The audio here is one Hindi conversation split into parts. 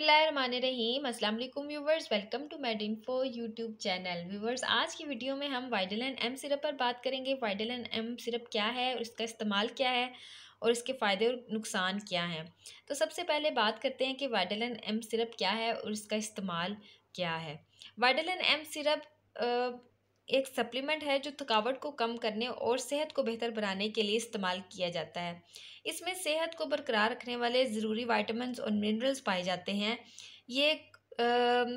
बिस्मिल्लाहिर्रहमानिर्रहीम असल viewers welcome to Med Info YouTube channel viewers आज की वीडियो में हम वाइडल एंड एम सिरप पर बात करेंगे वाइडलन एम सिरप क्या है और इसका इस्तेमाल क्या है और इसके फ़ायदे और नुकसान क्या हैं तो सबसे पहले बात करते हैं कि वाइडलन एम सिरप क्या है और इसका इस्तेमाल क्या है वाइडलन एम सिरप एक सप्लीमेंट है जो थकावट को कम करने और सेहत को बेहतर बनाने के लिए इस्तेमाल किया जाता है इसमें सेहत को बरकरार रखने वाले ज़रूरी वाइटमिन और मिनरल्स पाए जाते हैं ये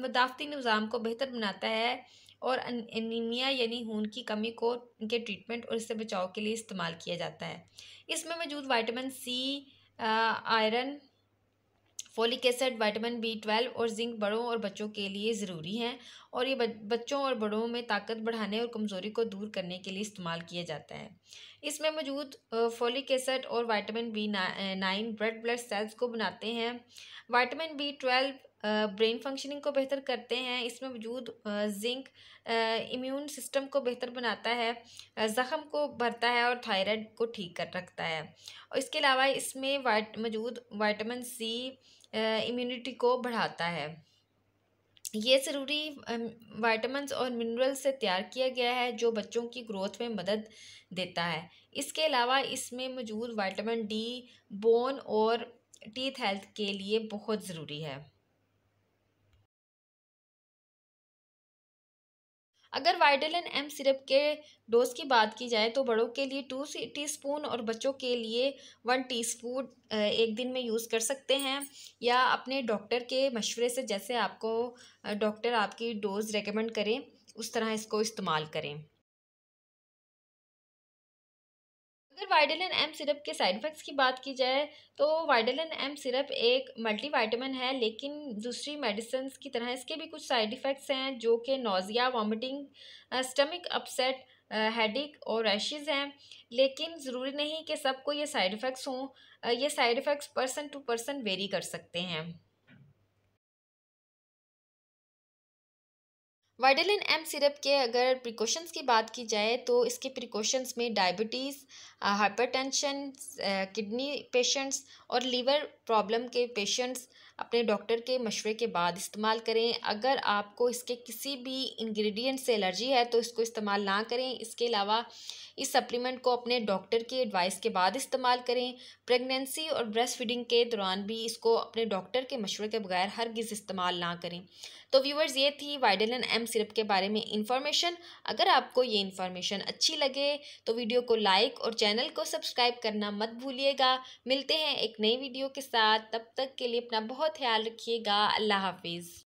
मदाफती निज़ाम को बेहतर बनाता है और एनीमिया यानी खून की कमी को उनके ट्रीटमेंट और इससे बचाव के लिए इस्तेमाल किया जाता है इसमें मौजूद vitamin C iron folic acid vitamin B twelve और जिंक बड़ों और बच्चों के लिए ज़रूरी हैं और ये बच्चों और बड़ों में ताकत बढ़ाने और कमज़ोरी को दूर करने के लिए इस्तेमाल किया जाता है इसमें मौजूद फोलिक एसिड और vitamin B nine blood blood cells को बनाते हैं vitamin B twelve brain functioning को बेहतर करते हैं इसमें मौजूद जिंक इम्यून सिस्टम को बेहतर बनाता है ज़ख़म को भरता है और थायराइड को ठीक कर रखता है और इसके अलावा इसमें वाइट मौजूद वाइटामिन सी इम्यूनिटी को बढ़ाता है ये ज़रूरी वाइटामस और मिनरल से तैयार किया गया है जो बच्चों की ग्रोथ में मदद देता है इसके अलावा इसमें मौजूद वाइटामिन डी बोन और टीथ हेल्थ के लिए बहुत ज़रूरी है अगर वाइडलिन एम सिरप के डोज की बात की जाए तो बड़ों के लिए टू टी स्पून और बच्चों के लिए वन टीस्पून एक दिन में यूज़ कर सकते हैं या अपने डॉक्टर के मशवरे से जैसे आपको डॉक्टर आपकी डोज रेकमेंड करें उस तरह इसको इस्तेमाल करें अगर वाइडल एम सिरप के साइड इफ़ेक्ट्स की बात की जाए तो वाइडल एम सिरप एक मल्टीवाइटामिन है लेकिन दूसरी मेडिसिन की तरह इसके भी कुछ साइड इफ़ेक्ट्स हैं जो कि nausea vomiting stomach upset headache और रैशेज़ हैं लेकिन ज़रूरी नहीं कि सबको ये साइड इफ़ेक्ट्स हों ये side effects person to person vary कर सकते हैं वाइडलिन एम सिरप के अगर प्रिकॉशंस की बात की जाए तो इसके प्रिकॉशंस में डायबिटीज़ हाइपरटेंशन किडनी पेशेंट्स और लीवर प्रॉब्लम के पेशेंट्स अपने डॉक्टर के मशवरे के बाद इस्तेमाल करें अगर आपको इसके किसी भी इंग्रेडिएंट से एलर्जी है तो इसको इस्तेमाल ना करें इसके अलावा इस सप्लीमेंट को अपने डॉक्टर की एडवाइस के बाद इस्तेमाल करें प्रेगनेंसी और ब्रेस्ट फीडिंग के दौरान भी इसको अपने डॉक्टर के मशवरे के बगैर हरगिज़ इस्तेमाल ना करें तो व्यूवर्स ये थी वाइडलन एम सिरप के बारे में इन्फॉर्मेशन अगर आपको ये इन्फॉर्मेशन अच्छी लगे तो वीडियो को लाइक और चैनल को सब्सक्राइब करना मत भूलिएगा मिलते हैं एक नई वीडियो के साथ तब तक के लिए अपना बहुत ख्याल रखिएगा अल्लाह हाफिज़